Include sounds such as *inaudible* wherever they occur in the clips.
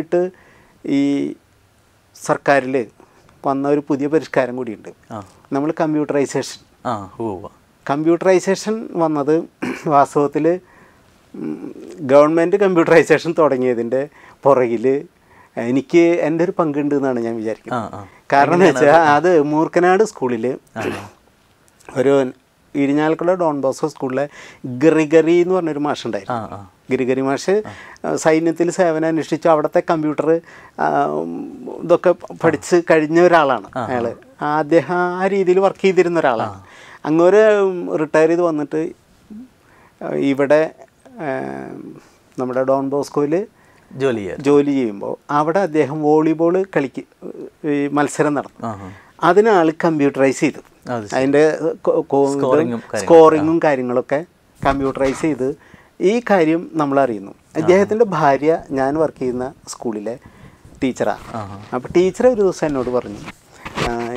പ്രധാനമായിട്ട് ഈ സർക്കാരിൽ വന്ന ഒരു പുതിയ പരിഷ്കാരം കൂടിയുണ്ട് നമ്മൾ കമ്പ്യൂട്ടറൈസേഷൻ കമ്പ്യൂട്ടറൈസേഷൻ വന്നത് *clears throat* വാസ്തവത്തിൽ ഗവൺമെൻറ് കമ്പ്യൂട്ടറൈസേഷൻ തുടങ്ങിയതിൻ്റെ പുറകിൽ എനിക്ക് എൻ്റെ ഒരു പങ്കുണ്ട് എന്നാണ് ഞാൻ വിചാരിക്കുന്നത് കാരണം എന്ന് വെച്ചാൽ അത് മൂർക്കനാട് സ്കൂളിൽ ഒരു ഇരിഞ്ഞാലക്കുള്ള ഡോൺ ബോസ്കോ സ്കൂളിലെ ഗ്രിഗറി എന്ന് പറഞ്ഞൊരു മാഷുണ്ടായിരുന്നു ഗിരിഗരി മാഷ് സൈന്യത്തിൽ സേവനം അനുഷ്ഠിച്ചു അവിടുത്തെ കമ്പ്യൂട്ടർ ഇതൊക്കെ പഠിച്ച് കഴിഞ്ഞ ഒരാളാണ് അയാള് അദ്ദേഹം ആ രീതിയിൽ വർക്ക് ചെയ്തിരുന്ന ഒരാളാണ് അങ്ങൊരു റിട്ടയർ ചെയ്ത് വന്നിട്ട് ഇവിടെ നമ്മുടെ ഡോൺ ബോസ്കോയിൽ ജോലി ജോലി ചെയ്യുമ്പോൾ അവിടെ അദ്ദേഹം വോളിബോൾ കളിക്ക് മത്സരം നടന്നു അതിനാൾ കമ്പ്യൂട്ടറൈസ് ചെയ്തു അതിൻ്റെ സ്കോറിങ്ങും കാര്യങ്ങളൊക്കെ കമ്പ്യൂട്ടറൈസ് ചെയ്ത് ഈ കാര്യം നമ്മൾ അറിയുന്നു അദ്ദേഹത്തിൻ്റെ ഭാര്യ ഞാൻ വർക്ക് ചെയ്യുന്ന സ്കൂളിലെ ടീച്ചറാണ് അപ്പോൾ ടീച്ചർ ഒരു ദിവസം എന്നോട് പറഞ്ഞു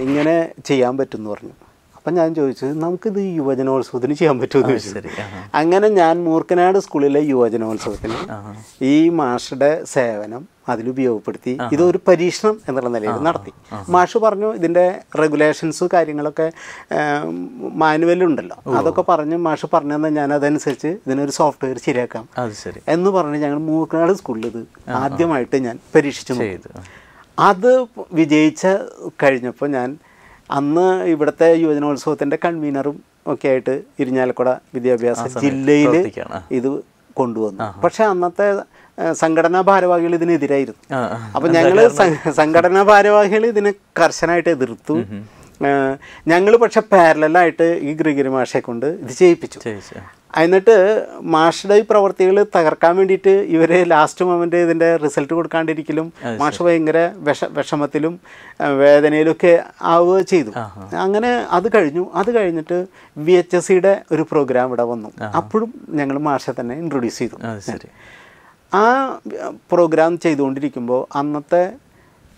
ഇങ്ങനെ ചെയ്യാൻ പറ്റുമെന്ന് പറഞ്ഞു അപ്പം ഞാൻ ചോദിച്ചത് നമുക്കിത് യുവജനോത്സവത്തിന് ചെയ്യാൻ പറ്റുമോ എന്ന് ചോദിച്ചു അങ്ങനെ ഞാൻ മൂർക്കനാട് സ്കൂളിലെ യുവജനോത്സവത്തിന് ഈ മാഷുടെ സേവനം അതിലുപയോഗപ്പെടുത്തി ഇതൊരു പരീക്ഷണം എന്നുള്ള നിലയിൽ നടത്തി മാഷ് പറഞ്ഞു ഇതിൻ്റെ റെഗുലേഷൻസ് കാര്യങ്ങളൊക്കെ മാനുവലുണ്ടല്ലോ അതൊക്കെ പറഞ്ഞു മാഷ് പറഞ്ഞെന്ന് ഞാൻ അതനുസരിച്ച് ഇതിനൊരു സോഫ്റ്റ്വെയർ ശരിയാക്കാം എന്ന് പറഞ്ഞ് ഞങ്ങൾ മൂർക്കനാട് സ്കൂളിൽ ഇത് ആദ്യമായിട്ട് ഞാൻ പരീക്ഷിച്ചു അത് വിജയിച്ച കഴിഞ്ഞപ്പോൾ ഞാൻ അന്ന് ഇവിടുത്തെ യുവജനോത്സവത്തിൻ്റെ കൺവീനറും ഒക്കെ ആയിട്ട് ഇരിഞ്ഞാലക്കുട വിദ്യാഭ്യാസ ജില്ലയിൽ ഇത് കൊണ്ടുവന്നു പക്ഷെ അന്നത്തെ സംഘടനാ ഭാരവാഹികൾ ഇതിനെതിരായിരുന്നു അപ്പൊ ഞങ്ങള് സംഘടനാ ഭാരവാഹികൾ ഇതിനെ കർശനായിട്ട് എതിർത്തു ഞങ്ങൾ പക്ഷെ പാരലായിട്ട് ഈ ഗ്രിഗിരി മാഷെ കൊണ്ട് ഇത് ചെയ്യിപ്പിച്ചു എന്നിട്ട് മാഷുടെ പ്രവർത്തികൾ തകർക്കാൻ വേണ്ടിയിട്ട് ഇവരെ ലാസ്റ്റ് മൊമെൻ്റ് ഇതിൻ്റെ റിസൾട്ട് കൊടുക്കാണ്ടിരിക്കലും മാഷ് ഭയങ്കര വിഷ വിഷമത്തിലും വേദനയിലൊക്കെ ആവുക ചെയ്തു അങ്ങനെ അത് കഴിഞ്ഞു അത് കഴിഞ്ഞിട്ട് വി എച്ച് എസ് സിയുടെ ഒരു പ്രോഗ്രാം ഇവിടെ വന്നു അപ്പോഴും ഞങ്ങൾ മാഷെ തന്നെ ഇൻട്രൊഡ്യൂസ് ചെയ്തു ആ പ്രോഗ്രാം ചെയ്തുകൊണ്ടിരിക്കുമ്പോൾ അന്നത്തെ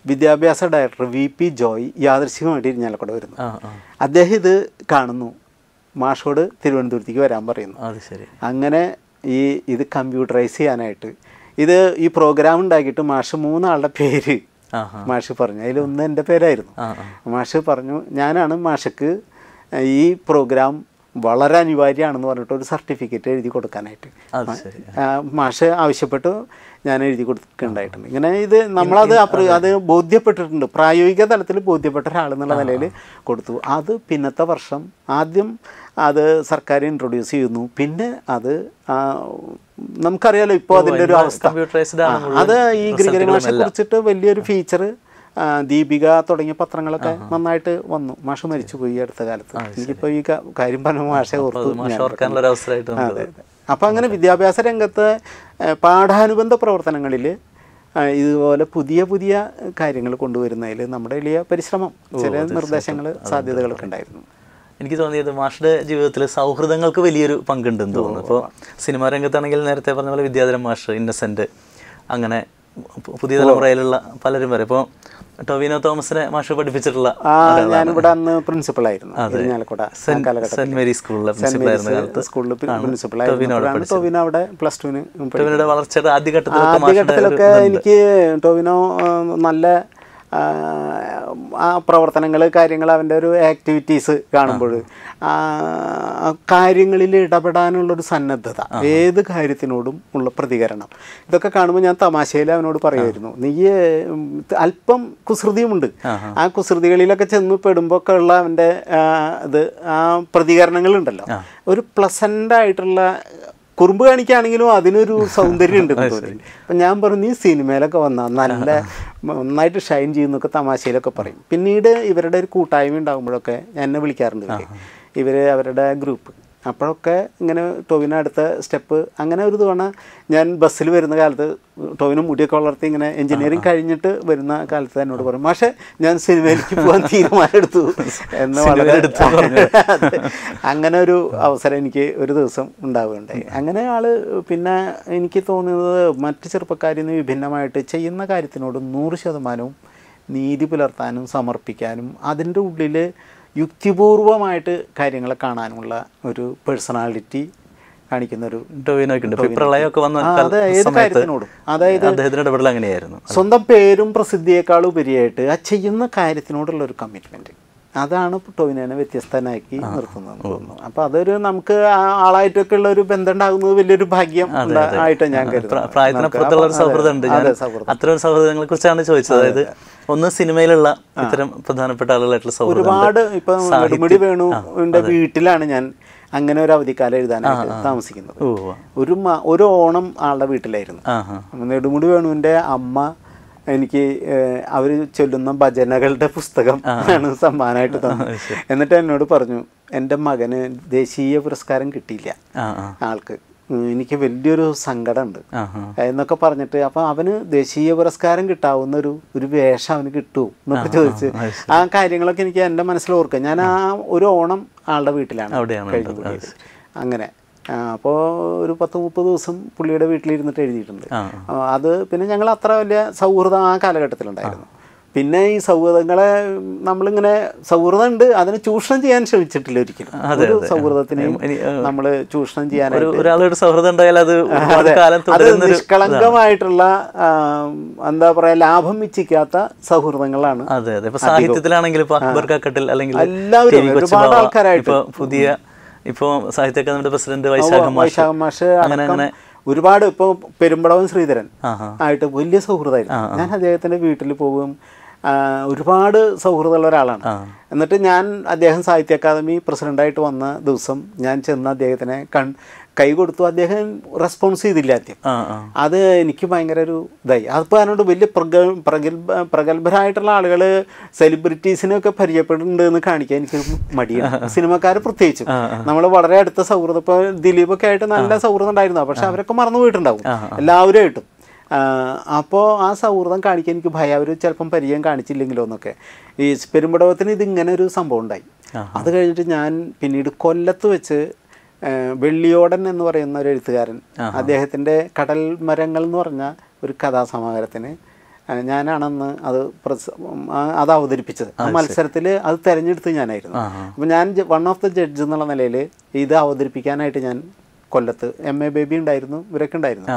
വിദ്യാഭ്യാസ ഡയറക്ടർ വി പി ജോയ് യാദർശികമായിട്ട് ഇരിഞ്ഞാലക്കൂടെ വരുന്നു അദ്ദേഹം ഇത് കാണുന്നു മാഷോട് തിരുവനന്തപുരത്തേക്ക് വരാൻ പറയുന്നു അത് ശരി അങ്ങനെ ഈ ഇത് കമ്പ്യൂട്ടറൈസ് ചെയ്യാനായിട്ട് ഇത് ഈ പ്രോഗ്രാം ഉണ്ടാക്കിയിട്ട് മാഷ് മൂന്നാളുടെ പേര് മാഷ് പറഞ്ഞു അതിലൊന്ന് എൻ്റെ പേരായിരുന്നു മാഷ് പറഞ്ഞു ഞാനാണ് മാഷക്ക് ഈ പ്രോഗ്രാം വളരെ അനിവാര്യമാണെന്ന് പറഞ്ഞിട്ട് ഒരു സർട്ടിഫിക്കറ്റ് എഴുതി കൊടുക്കാനായിട്ട് മാഷ് ആവശ്യപ്പെട്ടു ഞാൻ എഴുതി കൊടുക്കേണ്ടതായിട്ടുണ്ട് ഇങ്ങനെ ഇത് നമ്മളത് അത് ബോധ്യപ്പെട്ടിട്ടുണ്ട് പ്രായോഗിക തലത്തിൽ ബോധ്യപ്പെട്ട ഒരാൾ എന്നുള്ള നിലയിൽ കൊടുത്തു അത് പിന്നത്തെ വർഷം ആദ്യം അത് സർക്കാർ ഇൻട്രൊഡ്യൂസ് ചെയ്യുന്നു പിന്നെ അത് നമുക്കറിയാലോ ഇപ്പോൾ അതിൻ്റെ ഒരു അവസ്ഥ അത് ഈ ഗ്രിഗറി മാഷെ കുറിച്ചിട്ട് വലിയൊരു ഫീച്ചർ ദീപിക തുടങ്ങിയ പത്രങ്ങളൊക്കെ നന്നായിട്ട് വന്നു മാഷ് മരിച്ചുപോയി അടുത്ത കാലത്ത് എനിക്കിപ്പോ ഈ കാര്യം പറഞ്ഞ മാഷെ ഓർത്തു അതെ അങ്ങനെ വിദ്യാഭ്യാസ രംഗത്ത് പാഠാനുബന്ധ പ്രവർത്തനങ്ങളിൽ ഇതുപോലെ പുതിയ പുതിയ കാര്യങ്ങൾ കൊണ്ടുവരുന്നതിൽ നമ്മുടെ വലിയ പരിശ്രമം ചില നിർദ്ദേശങ്ങൾ സാധ്യതകളൊക്കെ ഉണ്ടായിരുന്നു എനിക്ക് തോന്നിയത് മാഷുടെ ജീവിതത്തിൽ സൗഹൃദങ്ങൾക്ക് വലിയൊരു പങ്കുണ്ടെന്ന് തോന്നുന്നു ഇപ്പോൾ സിനിമാ രംഗത്താണെങ്കിൽ നേരത്തെ പറഞ്ഞ പോലെ വിദ്യാധരം മാഷ് ഇന്നസെൻ്റ് അങ്ങനെ പുതിയ തലമുറയിലുള്ള പലരും വരെ ഇപ്പോൾ ടൊവിനോ തോമസിനെ മാഷ് പഠിപ്പിച്ചിട്ടുള്ള ഞാൻ ഇവിടെ അന്ന് പ്രിൻസിപ്പൾ ആയിരുന്നു സെന്റ് മേരി സ്കൂളിലെ പ്രിൻസിപ്പൾ ആയിരുന്ന കാലത്ത് സ്കൂളിൽ പ്രിൻസിപ്പൾ ആയിരുന്നു ടൊവിനോ അവിടെ പ്ലസ് ടുവിന് ടൊവിനോയുടെ വളർച്ചയുടെ ആദ്യഘട്ടത്തിലൊക്കെ എനിക്ക് ടൊവിനോ നല്ല ആ പ്രവർത്തനങ്ങൾ കാര്യങ്ങൾ അവൻ്റെ ഒരു ആക്ടിവിറ്റീസ് കാണുമ്പോൾ കാര്യങ്ങളിൽ ഇടപെടാനുള്ളൊരു സന്നദ്ധത ഏത് കാര്യത്തിനോടും ഉള്ള പ്രതികരണം ഇതൊക്കെ കാണുമ്പോൾ ഞാൻ തമാശയിൽ അവനോട് പറയുമായിരുന്നു നീ അല്പം കുസൃതിയുമുണ്ട് ആ കുസൃതികളിലൊക്കെ ചെന്ന് പെടുമ്പോൾ ഒക്കെ ഉള്ള അവൻ്റെ ഇത് ആ പ്രതികരണങ്ങളുണ്ടല്ലോ ഒരു പ്ലസൻ്റ് ആയിട്ടുള്ള കുറുമ്പ് കാണിക്കുകയാണെങ്കിലും അതിനൊരു *laughs* സൗന്ദര്യം ഉണ്ട് അപ്പം ഞാൻ പറഞ്ഞു ഈ സിനിമയിലൊക്കെ വന്ന നല്ല നന്നായിട്ട് ഷൈൻ ചെയ്യുന്നൊക്കെ തമാശയിലൊക്കെ പറയും പിന്നീട് ഇവരുടെ ഒരു കൂട്ടായ്മ ഉണ്ടാകുമ്പോഴൊക്കെ എന്നെ വിളിക്കാറുണ്ട് ഇവർ അവരുടെ ഗ്രൂപ്പ് അപ്പോഴൊക്കെ ഇങ്ങനെ ടൊവിനടുത്ത അടുത്ത സ്റ്റെപ്പ് അങ്ങനെ ഒരു തവണ ഞാൻ ബസ്സിൽ വരുന്ന കാലത്ത് ടൊവിന് മുടിയൊക്കെ വളർത്തി ഇങ്ങനെ എഞ്ചിനീയറിംഗ് കഴിഞ്ഞിട്ട് വരുന്ന കാലത്ത് എന്നോട് പറയും പക്ഷേ ഞാൻ സിനിമയിലേക്ക് പോകാൻ *laughs* തീരുമാനമെടുത്തു എന്ന് വളരെ അങ്ങനെ ഒരു അവസരം എനിക്ക് ഒരു ദിവസം ഉണ്ടാവുകയുണ്ടായി അങ്ങനെ ആൾ പിന്നെ എനിക്ക് തോന്നുന്നത് മറ്റ് ചെറുപ്പക്കാരിൽ നിന്ന് വിഭിന്നമായിട്ട് ചെയ്യുന്ന കാര്യത്തിനോട് നൂറ് ശതമാനവും നീതി പുലർത്താനും സമർപ്പിക്കാനും അതിൻ്റെ ഉള്ളിൽ യുക്തിപൂർവമായിട്ട് കാര്യങ്ങൾ കാണാനുള്ള ഒരു പേഴ്സണാലിറ്റി കാണിക്കുന്ന ഒരു അതായത് അദ്ദേഹത്തിന്റെ അങ്ങനെയായിരുന്നു സ്വന്തം പേരും പ്രസിദ്ധിയേക്കാൾ ഉപരിയായിട്ട് ആ ചെയ്യുന്ന കാര്യത്തിനോടുള്ള ഒരു കമ്മിറ്റ്മെന്റ് അതാണ് ടോവിനോനെ വ്യത്യസ്തനാക്കി നിർത്തുന്നത് തോന്നുന്നു അപ്പൊ അതൊരു നമുക്ക് ആളായിട്ടൊക്കെ ഉള്ള ഒരു ബന്ധം ഉണ്ടാകുന്നത് വലിയൊരു ഭാഗ്യം ആയിട്ട് ഞാൻ പ്രായത്തിനപ്പുറത്തുള്ള ഒരു സൗഹൃദമുണ്ട് അത്ര ഒരു സൗഹൃദങ്ങളെ കുറിച്ചാണ് ചോദിച്ചത് അതായത് ഒന്ന് സിനിമയിലുള്ള ഇത്തരം പ്രധാനപ്പെട്ട ആളുകളായിട്ടുള്ള ഒരുപാട് ഇപ്പൊ നെടുമുടി വേണുവിന്റെ വീട്ടിലാണ് ഞാൻ അങ്ങനെ ഒരു അവധിക്കാലം എഴുതാനായിട്ട് താമസിക്കുന്നത് ഒരു ഒരു ഓണം ആളുടെ വീട്ടിലായിരുന്നു നെടുമുടി വേണുവിന്റെ അമ്മ എനിക്ക് അവർ ചൊല്ലുന്ന ഭജനകളുടെ പുസ്തകം ആണ് സമ്മാനമായിട്ട് തന്നത് എന്നിട്ട് എന്നോട് പറഞ്ഞു എൻ്റെ മകന് ദേശീയ പുരസ്കാരം കിട്ടിയില്ല ആൾക്ക് എനിക്ക് വലിയൊരു സങ്കടമുണ്ട് എന്നൊക്കെ പറഞ്ഞിട്ട് അപ്പൊ അവന് ദേശീയ പുരസ്കാരം കിട്ടാവുന്ന ഒരു ഒരു വേഷം അവന് കിട്ടുമോ എന്നൊക്കെ ചോദിച്ച് ആ കാര്യങ്ങളൊക്കെ എനിക്ക് എൻ്റെ മനസ്സിൽ ഓർക്കുക ഞാൻ ആ ഒരു ഓണം ആളുടെ വീട്ടിലാണ് അങ്ങനെ അപ്പോൾ ഒരു പത്ത് മുപ്പത് ദിവസം പുള്ളിയുടെ വീട്ടിലിരുന്നിട്ട് എഴുതിയിട്ടുണ്ട് അത് പിന്നെ ഞങ്ങൾ അത്ര വലിയ സൗഹൃദം ആ കാലഘട്ടത്തിലുണ്ടായിരുന്നു പിന്നെ ഈ സൗഹൃദങ്ങളെ നമ്മളിങ്ങനെ സൗഹൃദം ഉണ്ട് അതിനെ ചൂഷണം ചെയ്യാൻ ശ്രമിച്ചിട്ടില്ല ഒരിക്കലും ഒരു സൗഹൃദത്തിനെയും നമ്മൾ ചൂഷണം ചെയ്യാനായിട്ട് ഒരാളുടെ സൗഹൃദം ഉണ്ടായാൽ അത് അത് നിഷ്കളങ്കമായിട്ടുള്ള എന്താ പറയാ ലാഭം ഇച്ഛിക്കാത്ത സൗഹൃദങ്ങളാണ് അതെ അതെ സാഹിത്യത്തിലാണെങ്കിൽ അല്ലെങ്കിൽ എല്ലാവരും ഒരുപാട് ആൾക്കാരായിട്ട് പുതിയ ഇപ്പോൾ സാഹിത്യ അക്കാദമിയുടെ പ്രസിഡന്റ് വൈശാഖം മാഷ് അങ്ങനെ അങ്ങനെ ഒരുപാട് ഇപ്പൊ പെരുമ്പടവൻ ശ്രീധരൻ ആയിട്ട് വലിയ സൗഹൃദമായിരുന്നു ഞാൻ അദ്ദേഹത്തിന്റെ വീട്ടിൽ പോകും ഒരുപാട് സൗഹൃദമുള്ള ഒരാളാണ് എന്നിട്ട് ഞാൻ അദ്ദേഹം സാഹിത്യ അക്കാദമി പ്രസിഡന്റായിട്ട് വന്ന ദിവസം ഞാൻ ചെന്ന് അദ്ദേഹത്തിനെ കൺ കൈ കൊടുത്തു അദ്ദേഹം റെസ്പോൺസ് ചെയ്തില്ല ആദ്യം അത് എനിക്ക് ഭയങ്കര ഒരു ഇതായി അതിപ്പോൾ അതിനോട് വലിയ പ്രഗൽഭ പ്രഗത്ഭരായിട്ടുള്ള ആളുകൾ സെലിബ്രിറ്റീസിനെയൊക്കെ പരിചയപ്പെടുന്നുണ്ട് എന്ന് കാണിക്കാൻ എനിക്ക് മടിയാണ് സിനിമക്കാർ പ്രത്യേകിച്ച് നമ്മൾ വളരെ അടുത്ത സൗഹൃദം ഇപ്പോൾ ദിലീപൊക്കെ ആയിട്ട് നല്ല സൗഹൃദം ഉണ്ടായിരുന്നു പക്ഷെ അവരൊക്കെ മറന്നു പോയിട്ടുണ്ടാവും ആയിട്ടും അപ്പോൾ ആ സൗഹൃദം കാണിക്കാൻ എനിക്ക് ഭയം അവർ ചിലപ്പം പരിചയം കാണിച്ചില്ലെങ്കിലോ എന്നൊക്കെ ഈ പെരുമ്പടവത്തിന് ഇതിങ്ങനെ ഒരു സംഭവം ഉണ്ടായി അത് കഴിഞ്ഞിട്ട് ഞാൻ പിന്നീട് കൊല്ലത്ത് വെച്ച് വെള്ളിയോടൻ എന്ന് പറയുന്ന ഒരു എഴുത്തുകാരൻ അദ്ദേഹത്തിൻ്റെ കടൽ മരങ്ങൾ എന്ന് പറഞ്ഞ ഒരു കഥാസമാഹാരത്തിന് ഞാനാണെന്ന് അത് അത് അവതരിപ്പിച്ചത് ആ മത്സരത്തിൽ അത് തിരഞ്ഞെടുത്ത് ഞാനായിരുന്നു അപ്പം ഞാൻ വൺ ഓഫ് ദ ജഡ്ജ് എന്നുള്ള നിലയിൽ ഇത് അവതരിപ്പിക്കാനായിട്ട് ഞാൻ കൊല്ലത്ത് എം എ ബേബി ഉണ്ടായിരുന്നു ഇവരൊക്കെ ഉണ്ടായിരുന്നു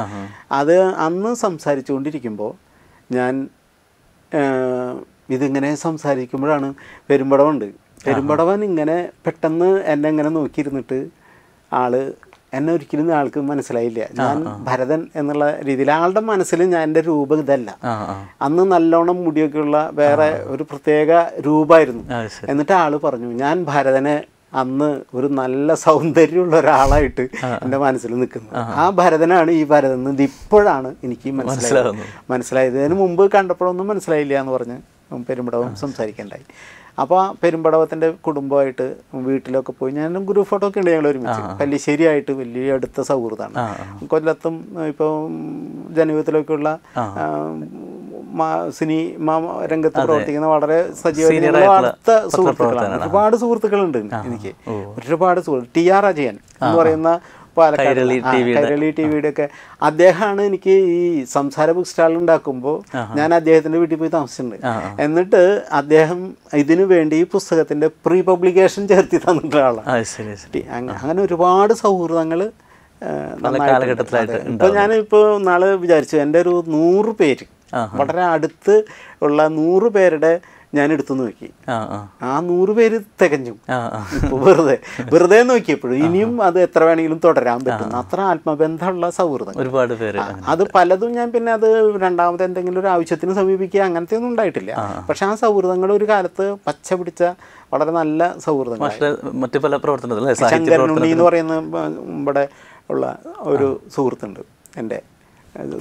അത് അന്ന് സംസാരിച്ചുകൊണ്ടിരിക്കുമ്പോൾ ഞാൻ ഇതിങ്ങനെ സംസാരിക്കുമ്പോഴാണ് പെരുമ്പടവുണ്ട് പെരുമ്പടവൻ ഇങ്ങനെ പെട്ടെന്ന് എന്നെ ഇങ്ങനെ നോക്കിയിരുന്നിട്ട് ആള് എന്നെ ഒരിക്കലും ആൾക്ക് മനസ്സിലായില്ല ഞാൻ ഭരതൻ എന്നുള്ള രീതിയിൽ ആളുടെ മനസ്സിൽ ഞാൻ എൻ്റെ രൂപം ഇതല്ല അന്ന് നല്ലോണം മുടിയൊക്കെയുള്ള വേറെ ഒരു പ്രത്യേക രൂപമായിരുന്നു എന്നിട്ട് ആള് പറഞ്ഞു ഞാൻ ഭരതനെ അന്ന് ഒരു നല്ല സൗന്ദര്യമുള്ള ഒരാളായിട്ട് എൻ്റെ മനസ്സിൽ നിൽക്കുന്നത് ആ ഭരതനാണ് ഈ ഭരതൻ ഇത് ഇപ്പോഴാണ് എനിക്ക് മനസ്സിലായത് മനസ്സിലായത് അതിന് മുമ്പ് കണ്ടപ്പോഴൊന്നും മനസ്സിലായില്ല എന്ന് പറഞ്ഞ് പെരുമ്പടവും സംസാരിക്കണ്ടായി അപ്പോൾ പെരുമ്പടവത്തിൻ്റെ കുടുംബമായിട്ട് വീട്ടിലൊക്കെ പോയി ഞാൻ ഗ്രൂപ്പ് ഫോട്ടോ ഒക്കെ ഉണ്ട് ഞങ്ങൾ ഒരുമിച്ച് പല്ലിശ്ശേരിയായിട്ട് വലിയ അടുത്ത സൗഹൃദമാണ് കൊല്ലത്തും ഇപ്പോൾ ജനവിധത്തിലൊക്കെയുള്ള സിനി രംഗത്ത് പ്രവർത്തിക്കുന്ന വളരെ സജീവമായ സുഹൃത്തുക്കളാണ് ഒരുപാട് സുഹൃത്തുക്കളുണ്ട് എനിക്ക് ഒരുപാട് സുഹൃത്ത് ടി ആർ അജയൻ എന്ന് പറയുന്ന കൈരളി ടി വിയുടെ ഒക്കെ അദ്ദേഹമാണ് എനിക്ക് ഈ സംസാര ബുക്ക് സ്റ്റാൾ ഉണ്ടാക്കുമ്പോൾ ഞാൻ അദ്ദേഹത്തിന്റെ വീട്ടിൽ പോയി താമസിച്ചിട്ടുണ്ട് എന്നിട്ട് അദ്ദേഹം ഇതിനു വേണ്ടി ഈ പുസ്തകത്തിന്റെ പ്രീ പബ്ലിക്കേഷൻ ചേർത്തി തന്നിട്ടുള്ള ആളാണ് അങ്ങനെ ഒരുപാട് സൗഹൃദങ്ങൾ ഇപ്പൊ ഞാനിപ്പോ നാളെ വിചാരിച്ചു എൻ്റെ ഒരു നൂറ് പേര് വളരെ അടുത്ത് ഉള്ള നൂറ് പേരുടെ ഞാൻ എടുത്തു നോക്കി ആ നൂറ് പേര് തികഞ്ഞു വെറുതെ വെറുതെ നോക്കിയപ്പോഴും ഇനിയും അത് എത്ര വേണമെങ്കിലും തുടരാൻ പറ്റും അത്ര ആത്മബന്ധമുള്ള സൗഹൃദം ഒരുപാട് പേര് അത് പലതും ഞാൻ പിന്നെ അത് രണ്ടാമത് എന്തെങ്കിലും ഒരു ആവശ്യത്തിന് സമീപിക്കുക അങ്ങനത്തെ ഒന്നും ഉണ്ടായിട്ടില്ല പക്ഷെ ആ സൗഹൃദങ്ങൾ ഒരു കാലത്ത് പച്ച പിടിച്ച വളരെ നല്ല സൗഹൃദങ്ങൾ മറ്റു പല പ്രവർത്തനത്തിൽ ശങ്കരനുണ്ണി എന്ന് പറയുന്ന ഇവിടെ ഉള്ള ഒരു സുഹൃത്തുണ്ട് എൻ്റെ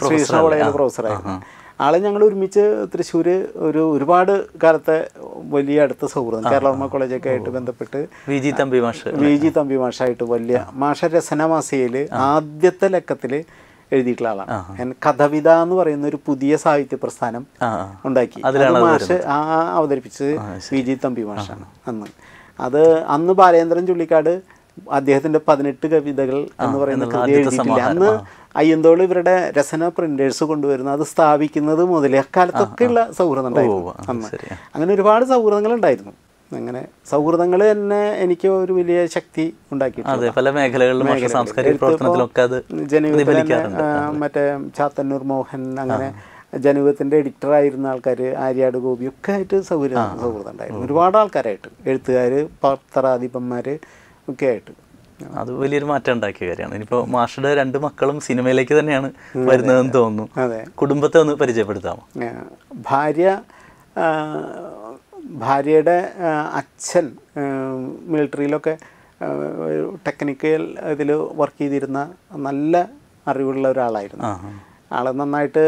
ശ്രീകൃഷ്ണ കോളേജിലെ പ്രൊഫസറായിരുന്നു ആളെ ഞങ്ങൾ ഒരുമിച്ച് തൃശ്ശൂർ ഒരു ഒരുപാട് കാലത്തെ വലിയ അടുത്ത സൗഹൃദം കേരളമ്മ കോളേജൊക്കെ ആയിട്ട് ബന്ധപ്പെട്ട് വി ജി തമ്പി മാഷ് വി ജി തമ്പി മാഷായിട്ട് വലിയ മാഷ രസനമാസികയിൽ ആദ്യത്തെ ലക്കത്തിൽ എഴുതിയിട്ടുള്ള ആളാണ് കഥവിത എന്ന് പറയുന്ന ഒരു പുതിയ സാഹിത്യ പ്രസ്ഥാനം ഉണ്ടാക്കി മാഷ് ആ അവതരിപ്പിച്ചത് വി ജി തമ്പി മാഷാണ് അന്ന് അത് അന്ന് ബാലേന്ദ്രൻ ചുള്ളിക്കാട് അദ്ദേഹത്തിന്റെ പതിനെട്ട് കവിതകൾ എന്ന് പറയുന്ന കൃതി എഴുതിയിട്ടില്ല അന്ന് അയ്യന്തോള് ഇവരുടെ രസന പ്രിന്റേഴ്സ് കൊണ്ടുവരുന്നത് അത് സ്ഥാപിക്കുന്നത് മുതൽ അക്കാലത്തൊക്കെയുള്ള സൗഹൃദം അന്ന് അങ്ങനെ ഒരുപാട് സൗഹൃദങ്ങൾ ഉണ്ടായിരുന്നു അങ്ങനെ സൗഹൃദങ്ങൾ തന്നെ എനിക്ക് ഒരു വലിയ ശക്തി ഉണ്ടാക്കിയിട്ടുണ്ട് പല മേഖലകളിലും സാംസ്കാരിക പ്രവർത്തനത്തിലൊക്കെ അത് മറ്റേ ചാത്തന്നൂർ മോഹൻ അങ്ങനെ എഡിറ്റർ ആയിരുന്ന ആൾക്കാർ ആര്യാട് ഒക്കെ ആയിട്ട് സൗഹൃദം സൗഹൃദം ഉണ്ടായിരുന്നു ഒരുപാട് ആൾക്കാരായിട്ട് എഴുത്തുകാർ പത്രാധിപന്മാർ ഒക്കെ ആയിട്ട് അത് വലിയൊരു മാറ്റം ഉണ്ടാക്കിയ കാര്യമാണ് ഇനിയിപ്പോ മാഷയുടെ രണ്ട് മക്കളും സിനിമയിലേക്ക് തന്നെയാണ് വരുന്നതെന്ന് തോന്നുന്നു അതെ കുടുംബത്തെ ഒന്ന് പരിചയപ്പെടുത്താമോ ഭാര്യ ഭാര്യയുടെ അച്ഛൻ മിലിറ്ററിയിലൊക്കെ ടെക്നിക്കൽ ഇതിൽ വർക്ക് ചെയ്തിരുന്ന നല്ല അറിവുള്ള ഒരാളായിരുന്നു ആളെ നന്നായിട്ട്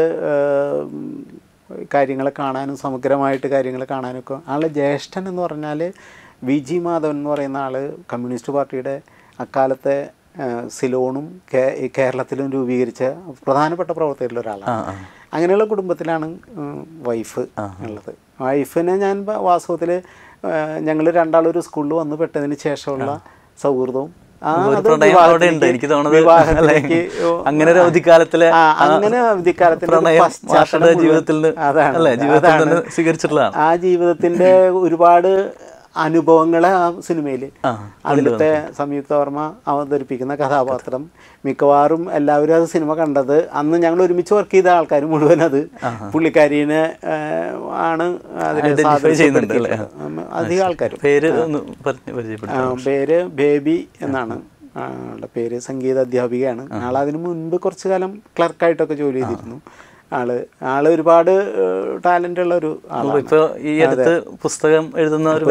കാര്യങ്ങൾ കാണാനും സമഗ്രമായിട്ട് കാര്യങ്ങൾ കാണാനൊക്കെ ആളുടെ ജ്യേഷ്ഠൻ എന്ന് പറഞ്ഞാൽ വി ജി മാധവൻ എന്ന് പറയുന്ന ആൾ കമ്മ്യൂണിസ്റ്റ് പാർട്ടിയുടെ അക്കാലത്തെ സിലോണും കേരളത്തിലും രൂപീകരിച്ച പ്രധാനപ്പെട്ട പ്രവർത്തകരിൽ ഒരാളാണ് അങ്ങനെയുള്ള കുടുംബത്തിലാണ് വൈഫ് ഉള്ളത് വൈഫിനെ ഞാൻ വാസ്തവത്തിൽ ഞങ്ങൾ രണ്ടാളൊരു സ്കൂളിൽ വന്ന് പെട്ടതിന് ശേഷമുള്ള സൗഹൃദവും അങ്ങനെ ഒരു അവധിക്കാലത്തിലെ അങ്ങനെ അവധിക്കാലത്തിന്റെ ജീവിതത്തിൽ ആ ജീവിതത്തിന്റെ ഒരുപാട് അനുഭവങ്ങളെ ആ സിനിമയിൽ അതിലത്തെ സംയുക്ത വർമ്മ അവതരിപ്പിക്കുന്ന കഥാപാത്രം മിക്കവാറും എല്ലാവരും അത് സിനിമ കണ്ടത് അന്ന് ഞങ്ങൾ ഒരുമിച്ച് വർക്ക് ചെയ്ത ആൾക്കാർ മുഴുവൻ അത് പുള്ളിക്കാരീനെ ആണ് അധികം ആൾക്കാർ പേര് ബേബി എന്നാണ് ആളുടെ പേര് സംഗീത അധ്യാപികയാണ് ആളതിനു മുൻപ് കുറച്ചു കാലം ക്ലർക്കായിട്ടൊക്കെ ജോലി ചെയ്തിരുന്നു ആള് ആള് ഒരുപാട് ടാലന്റ് ഉള്ള ഒരു ഈ അടുത്ത് പുസ്തകം എഴുതുന്ന ഒരു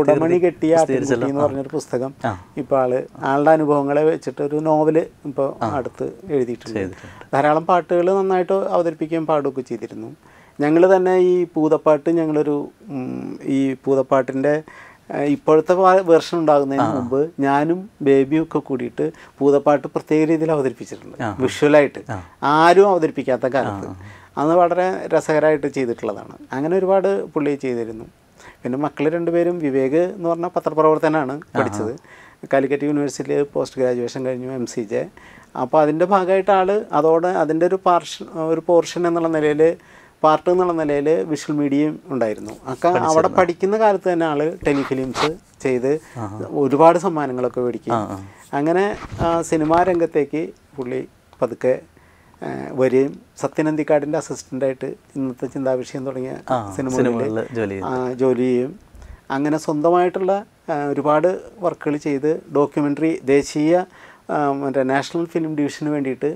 ഉടമണി കെട്ടിയ എന്ന് പറഞ്ഞൊരു പുസ്തകം ഇപ്പൊ ആള് ആളുടെ അനുഭവങ്ങളെ വെച്ചിട്ട് ഒരു നോവല് ഇപ്പൊ അടുത്ത് എഴുതിയിട്ടുണ്ട് ധാരാളം പാട്ടുകൾ നന്നായിട്ട് അവതരിപ്പിക്കുകയും പാടുകയൊക്കെ ചെയ്തിരുന്നു ഞങ്ങൾ തന്നെ ഈ പൂതപ്പാട്ട് ഞങ്ങളൊരു ഈ പൂതപ്പാട്ടിൻ്റെ ഇപ്പോഴത്തെ വേർഷൻ ഉണ്ടാകുന്നതിന് മുമ്പ് ഞാനും ബേബിയും ഒക്കെ കൂടിയിട്ട് ഭൂതപ്പാട്ട് പ്രത്യേക രീതിയിൽ അവതരിപ്പിച്ചിട്ടുണ്ട് വിഷ്വലായിട്ട് ആരും അവതരിപ്പിക്കാത്ത കാലത്ത് അന്ന് വളരെ രസകരമായിട്ട് ചെയ്തിട്ടുള്ളതാണ് അങ്ങനെ ഒരുപാട് പുള്ളി ചെയ്തിരുന്നു പിന്നെ മക്കൾ രണ്ടുപേരും വിവേക് എന്ന് പറഞ്ഞ പത്രപ്രവർത്തനാണ് പഠിച്ചത് കാലിക്കറ്റ് യൂണിവേഴ്സിറ്റിയിൽ പോസ്റ്റ് ഗ്രാജുവേഷൻ കഴിഞ്ഞു എം സി ജെ അപ്പോൾ അതിൻ്റെ ഭാഗമായിട്ട് ആൾ അതോടെ അതിൻ്റെ ഒരു പാർഷൻ ഒരു പോർഷൻ എന്നുള്ള നിലയിൽ പാർട്ട് എന്നുള്ള നിലയിൽ വിഷ്വൽ മീഡിയയും ഉണ്ടായിരുന്നു അക്ക അവിടെ പഠിക്കുന്ന കാലത്ത് തന്നെ ആള് ടെലിഫിലിംസ് ചെയ്ത് ഒരുപാട് സമ്മാനങ്ങളൊക്കെ മേടിക്കും അങ്ങനെ സിനിമാ രംഗത്തേക്ക് പുള്ളി പതുക്കെ വരികയും സത്യനന്ദിക്കാടിൻ്റെ അസിസ്റ്റൻ്റായിട്ട് ഇന്നത്തെ ചിന്താവിഷയം തുടങ്ങിയ സിനിമകളിൽ ജോലി ചെയ്യും അങ്ങനെ സ്വന്തമായിട്ടുള്ള ഒരുപാട് വർക്കുകൾ ചെയ്ത് ഡോക്യുമെൻ്ററി ദേശീയ മറ്റേ നാഷണൽ ഫിലിം ഡിവിഷന് വേണ്ടിയിട്ട്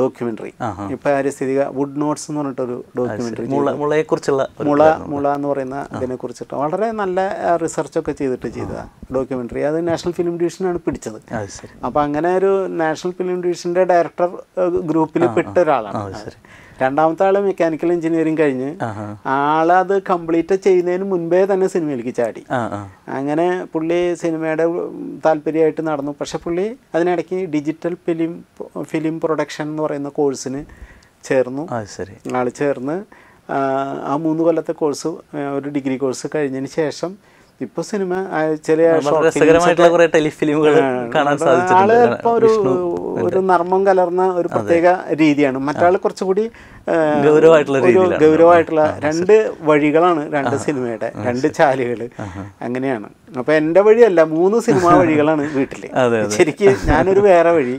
ഡോക്യുമെന്ററി ഈ പാരിസ്ഥിതിക വുഡ് നോട്ട്സ് എന്ന് പറഞ്ഞിട്ടൊരു ഡോക്യുമെന്ററി മുളയെ കുറിച്ചുള്ള മുള മുള എന്ന് പറയുന്ന അതിനെ കുറിച്ചിട്ട് വളരെ നല്ല റിസർച്ച് ഒക്കെ ചെയ്തിട്ട് ചെയ്ത ഡോക്യുമെന്ററി അത് നാഷണൽ ഫിലിം ഡിവിഷനാണ് പിടിച്ചത് അപ്പൊ അങ്ങനെ ഒരു നാഷണൽ ഫിലിം ഡിവിഷന്റെ ഡയറക്ടർ ഗ്രൂപ്പിൽ പെട്ട ഒരാളാണ് രണ്ടാമത്തെ ആള് മെക്കാനിക്കൽ എഞ്ചിനീയറിംഗ് കഴിഞ്ഞ് ആളത് കംപ്ലീറ്റ് ചെയ്യുന്നതിന് മുൻപേ തന്നെ സിനിമയിലേക്ക് ചാടി അങ്ങനെ പുള്ളി സിനിമയുടെ താല്പര്യമായിട്ട് നടന്നു പക്ഷെ പുള്ളി അതിനിടയ്ക്ക് ഡിജിറ്റൽ ഫിലിം ഫിലിം പ്രൊഡക്ഷൻ എന്ന് പറയുന്ന കോഴ്സിന് ചേർന്നു ആള് ചേർന്ന് ആ മൂന്ന് കൊല്ലത്തെ കോഴ്സ് ഒരു ഡിഗ്രി കോഴ്സ് കഴിഞ്ഞതിന് ശേഷം ഇപ്പൊ സിനിമ ചില രസകരമായിട്ടുള്ള ടെലിഫിലിമുകൾ കാണാൻ സാധിച്ചിട്ടുണ്ട് ഒരു നർമ്മം കലർന്ന ഒരു പ്രത്യേക രീതിയാണ് മറ്റാൾ കുറച്ചുകൂടി ഒരു ഗൗരവമായിട്ടുള്ള രണ്ട് വഴികളാണ് രണ്ട് സിനിമയുടെ രണ്ട് ചാലുകൾ അങ്ങനെയാണ് അപ്പൊ എന്റെ വഴിയല്ല മൂന്ന് സിനിമാ *laughs* വഴികളാണ് വീട്ടില് ശരിക്ക് ഞാനൊരു വേറെ വഴി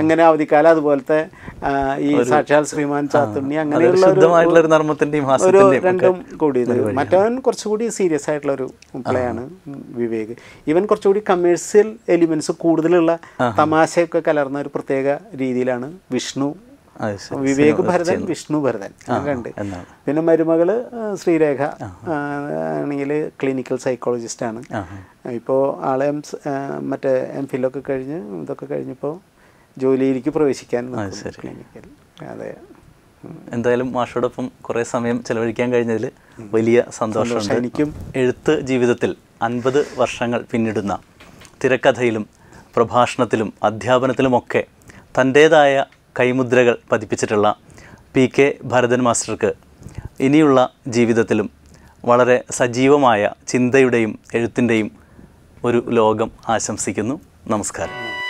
അങ്ങനെ അവധിക്കാലം അതുപോലത്തെ ഈ സാക്ഷാൽ ശ്രീമാൻ ചാത്തുണ്ണി അങ്ങനെയുള്ള ഒരു രണ്ടും കൂടി മറ്റവൻ കുറച്ചുകൂടി സീരിയസ് ആയിട്ടുള്ള ഒരു പ്ലേ ആണ് വിവേക് ഇവൻ കുറച്ചുകൂടി കമേഴ്സ്യൽ എലിമെന്റ്സ് കൂടുതലുള്ള തമാശയൊക്കെ കലർന്ന ഒരു പ്രത്യേക രീതിയിലാണ് വിഷ്ണു വിവേക് ഭരതൻ വിഷ്ണു ഭരതൻ രണ്ട് പിന്നെ മരുമകള് ശ്രീരേഖ ആണെങ്കിൽ ക്ലിനിക്കൽ സൈക്കോളജിസ്റ്റ് ആണ് ഇപ്പോൾ ആളെ മറ്റേ എം ഫില്ലൊക്കെ കഴിഞ്ഞ് ഇതൊക്കെ കഴിഞ്ഞപ്പോൾ ജോലിയിലേക്ക് പ്രവേശിക്കാൻ ക്ലിനിക്കൽ അതെ എന്തായാലും മാഷോടൊപ്പം കുറെ സമയം ചെലവഴിക്കാൻ കഴിഞ്ഞതിൽ വലിയ സന്തോഷമുണ്ട് എനിക്കും എഴുത്ത് ജീവിതത്തിൽ അൻപത് വർഷങ്ങൾ പിന്നിടുന്ന തിരക്കഥയിലും പ്രഭാഷണത്തിലും അധ്യാപനത്തിലുമൊക്കെ തൻ്റേതായ കൈമുദ്രകൾ പതിപ്പിച്ചിട്ടുള്ള പി കെ ഭരതൻ മാസ്റ്റർക്ക് ഇനിയുള്ള ജീവിതത്തിലും വളരെ സജീവമായ ചിന്തയുടെയും എഴുത്തിൻ്റെയും ഒരു ലോകം ആശംസിക്കുന്നു നമസ്കാരം